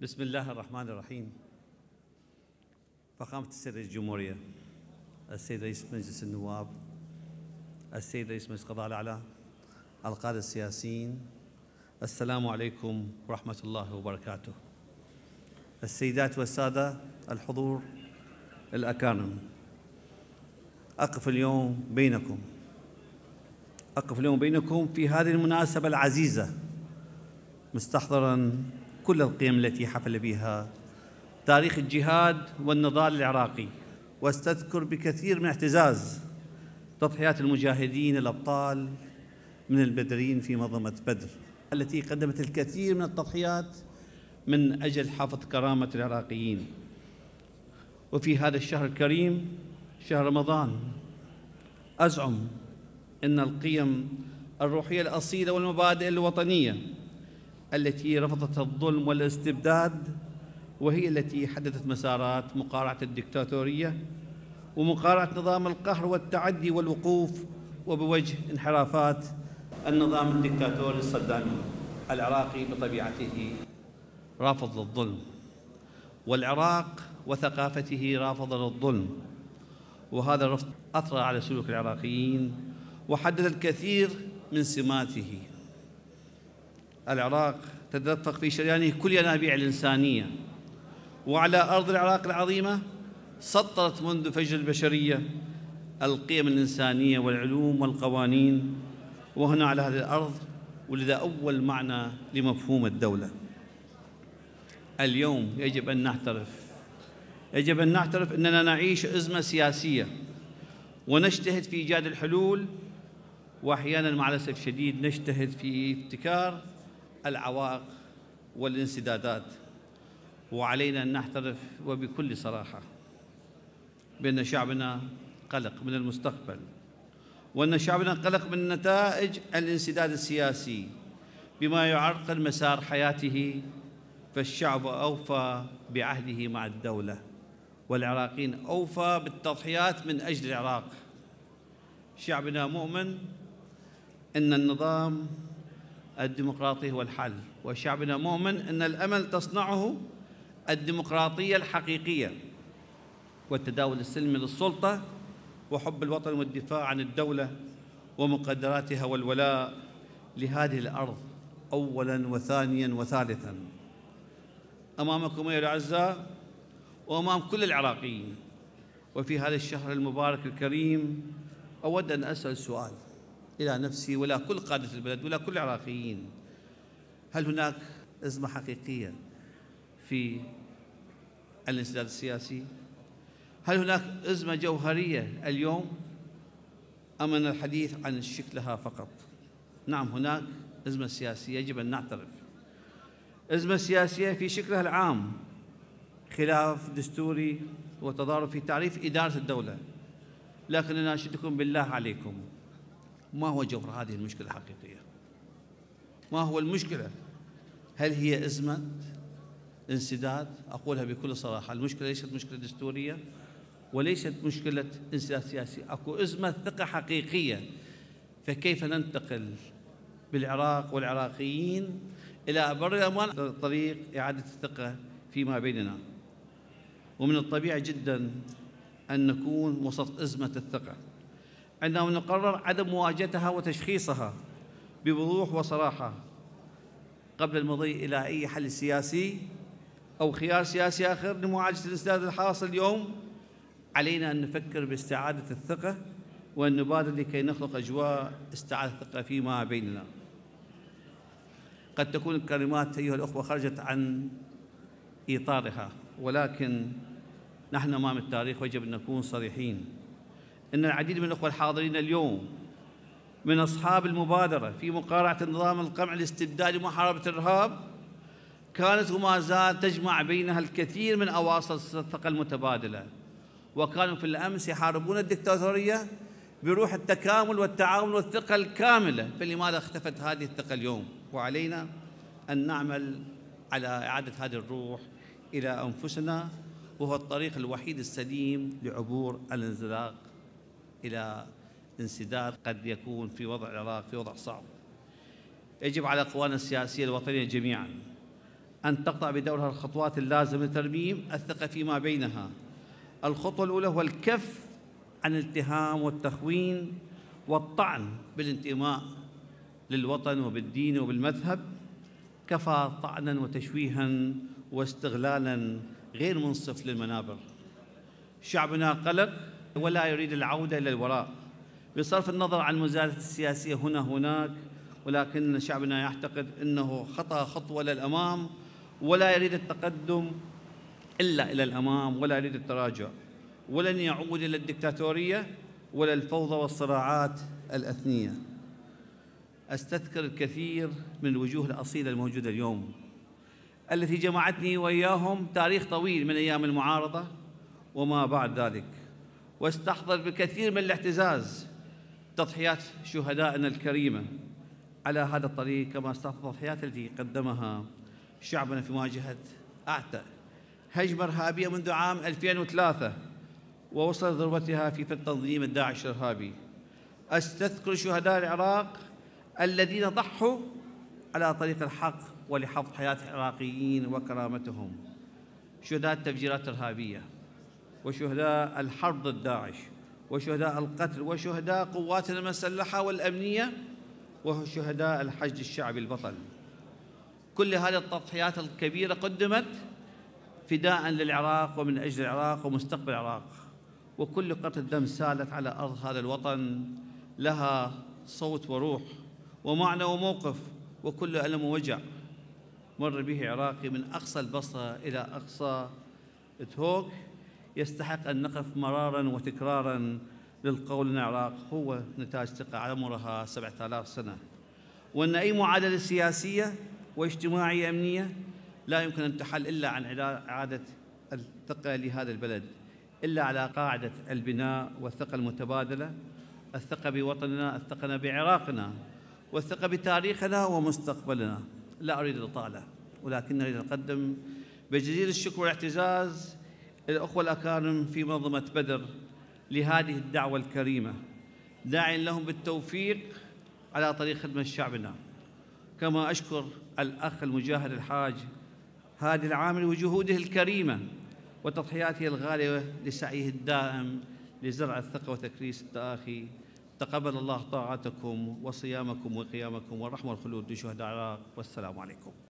بسم الله الرحمن الرحيم فخامة السيد رئيس الجمهورية السيد رئيس مجلس النواب السيد رئيس مجلس القضاء الأعلى القادة السياسيين السلام عليكم ورحمة الله وبركاته السيدات والسادة الحضور الأكارم أقف اليوم بينكم أقف اليوم بينكم في هذه المناسبة العزيزة مستحضراً كل القيم التي حفل بها تاريخ الجهاد والنضال العراقي واستذكر بكثير من اعتزاز تضحيات المجاهدين الأبطال من البدرين في منظمة بدر التي قدمت الكثير من التضحيات من أجل حفظ كرامة العراقيين وفي هذا الشهر الكريم شهر رمضان أزعم أن القيم الروحية الأصيلة والمبادئ الوطنية التي رفضت الظلم والاستبداد وهي التي حددت مسارات مقارعة الدكتاتورية ومقارعة نظام القهر والتعدي والوقوف وبوجه انحرافات النظام الدكتاتوري الصدامي العراقي بطبيعته رافض للظلم والعراق وثقافته رافضة للظلم وهذا الرفض أثر على سلوك العراقيين وحدد الكثير من سماته العراق تدفق في شريانه يعني كل ينابيع الإنسانية وعلى أرض العراق العظيمة سطرت منذ فجر البشرية القيم الإنسانية والعلوم والقوانين وهنا على هذه الأرض ولد أول معنى لمفهوم الدولة اليوم يجب أن نعترف يجب أن نعترف أننا نعيش أزمة سياسية ونجتهد في إيجاد الحلول وأحيانا مع الأسف الشديد نجتهد في ابتكار العوائق والانسدادات وعلينا أن نعترف وبكل صراحة بأن شعبنا قلق من المستقبل وأن شعبنا قلق من نتائج الانسداد السياسي بما يعرقل مسار حياته فالشعب أوفى بعهده مع الدولة والعراقيين أوفى بالتضحيات من أجل العراق شعبنا مؤمن أن النظام الديمقراطي هو الحل وشعبنا مؤمن أن الأمل تصنعه الديمقراطية الحقيقية والتداول السلمي للسلطة وحب الوطن والدفاع عن الدولة ومقدراتها والولاء لهذه الأرض أولاً وثانياً وثالثاً أمامكم أيها الأعزاء وأمام كل العراقيين وفي هذا الشهر المبارك الكريم أود أن أسأل سؤال إلى نفسي ولا كل قادة البلد ولا كل العراقيين هل هناك أزمة حقيقية في الانسداد السياسي؟ هل هناك أزمة جوهرية اليوم؟ أم أن الحديث عن شكلها فقط؟ نعم هناك أزمة سياسية يجب أن نعترف أزمة سياسية في شكلها العام خلاف دستوري وتضارب في تعريف إدارة الدولة لكن أنا أشدكم بالله عليكم ما هو جوهر هذه المشكلة الحقيقية ما هو المشكلة هل هي أزمة انسداد أقولها بكل صراحة المشكلة ليست مشكلة دستورية وليست مشكلة انسداد سياسي أكو أزمة ثقة حقيقية فكيف ننتقل بالعراق والعراقيين إلى بر الأمان طريق إعادة الثقة فيما بيننا ومن الطبيعي جدا أن نكون وسط أزمة الثقة عندما نقرر عدم مواجهتها وتشخيصها بوضوح وصراحة قبل المضي إلى أي حل سياسي أو خيار سياسي آخر لمعالجة الإسداد الحاصل اليوم علينا أن نفكر باستعادة الثقة وأن نبادر لكي نخلق أجواء استعادة الثقة فيما بيننا قد تكون الكلمات أيها الأخوة خرجت عن إطارها ولكن نحن أمام التاريخ ويجب أن نكون صريحين إن العديد من الأخوة الحاضرين اليوم من أصحاب المبادرة في مقارعة نظام القمع الاستبدادي ومحاربة الإرهاب كانت وما زالت تجمع بينها الكثير من أواصر الثقة المتبادلة وكانوا في الأمس يحاربون الدكتاتورية بروح التكامل والتعاون والثقة الكاملة فلماذا اختفت هذه الثقة اليوم وعلينا أن نعمل على إعادة هذه الروح إلى أنفسنا وهو الطريق الوحيد السليم لعبور الانزلاق إلى انسداد قد يكون في وضع العراق في وضع صعب يجب على قوانا السياسية الوطنية جميعا أن تقطع بدورها الخطوات اللازمة لترميم الثقة فيما بينها الخطوة الأولى هو الكف عن الاتهام والتخوين والطعن بالانتماء للوطن وبالدين وبالمذهب كفى طعنا وتشويها واستغلالا غير منصف للمنابر شعبنا قلق ولا يريد العودة إلى الوراء بصرف النظر عن المزادة السياسية هنا هناك ولكن شعبنا يعتقد أنه خطأ خطوة للأمام ولا يريد التقدم إلا إلى الأمام ولا يريد التراجع ولن يعود إلى الدكتاتورية ولا الفوضى والصراعات الأثنية أستذكر الكثير من الوجوه الأصيلة الموجودة اليوم التي جمعتني وإياهم تاريخ طويل من أيام المعارضة وما بعد ذلك واستحضر بكثير من الاعتزاز تضحيات شهدائنا الكريمة على هذا الطريق كما استحضر التضحيات التي قدمها شعبنا في مواجهة أعتى هجمة إرهابية منذ عام 2003 ووصلت ذروتها في التنظيم الداعش الإرهابي أستذكر شهداء العراق الذين ضحوا على طريق الحق ولحفظ حياة العراقيين وكرامتهم شهداء التفجيرات الارهابيه وشهداء الحرب ضد داعش وشهداء القتل وشهداء قواتنا المسلحة والأمنية وشهداء الحشد الشعبي البطل كل هذه التضحيات الكبيرة قدمت فداء للعراق ومن أجل العراق ومستقبل العراق وكل قطرة دم سالت على أرض هذا الوطن لها صوت وروح ومعنى وموقف وكل ألم ووجع مر به عراقي من أقصى البصرة إلى أقصى تهوك يستحق أن نقف مرارا وتكرارا للقول أن العراق هو نتاج تقع عمرها 7000 سنة وأن أي معادلة سياسية واجتماعية أمنية لا يمكن أن تحل إلا عن إعادة الثقة لهذا البلد إلا على قاعدة البناء والثقة المتبادلة الثقة بوطننا الثقة بعراقنا والثقة بتاريخنا ومستقبلنا لا أريد الإطالة ولكن أريد أقدم بجزيل الشكر والاعتزاز الأخوة الأكارم في منظمة بدر لهذه الدعوة الكريمة داعيا لهم بالتوفيق على طريق خدمة شعبنا كما أشكر الأخ المجاهد الحاج هادي العامل وجهوده الكريمة وتضحياته الغالية لسعيه الدائم لزرع الثقة وتكريس التآخي تقبل الله طاعتكم وصيامكم وقيامكم والرحمة والخلود لشهداء العراق والسلام عليكم